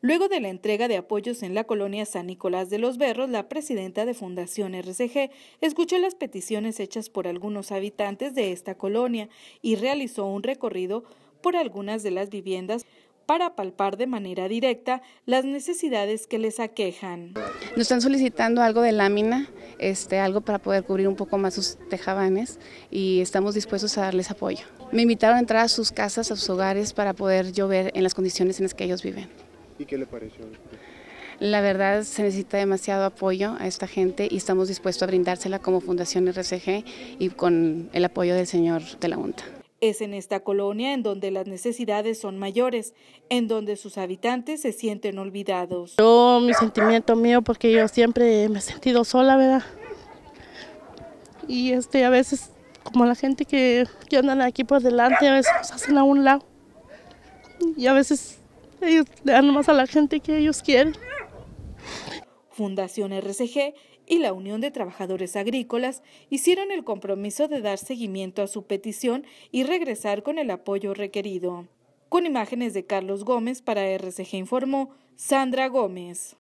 Luego de la entrega de apoyos en la colonia San Nicolás de los Berros, la presidenta de Fundación RCG escuchó las peticiones hechas por algunos habitantes de esta colonia y realizó un recorrido por algunas de las viviendas para palpar de manera directa las necesidades que les aquejan. Nos están solicitando algo de lámina, este, algo para poder cubrir un poco más sus tejabanes y estamos dispuestos a darles apoyo. Me invitaron a entrar a sus casas, a sus hogares para poder llover en las condiciones en las que ellos viven. ¿Y qué le pareció? La verdad se necesita demasiado apoyo a esta gente y estamos dispuestos a brindársela como Fundación RCG y con el apoyo del señor de la UNTA. Es en esta colonia en donde las necesidades son mayores, en donde sus habitantes se sienten olvidados. Yo, mi sentimiento mío, porque yo siempre me he sentido sola, ¿verdad? Y este, a veces, como la gente que, que andan aquí por delante, a veces nos hacen a un lado. Y a veces ellos le dan más a la gente que ellos quieren. Fundación RCG y la Unión de Trabajadores Agrícolas hicieron el compromiso de dar seguimiento a su petición y regresar con el apoyo requerido. Con imágenes de Carlos Gómez para RCG informó Sandra Gómez.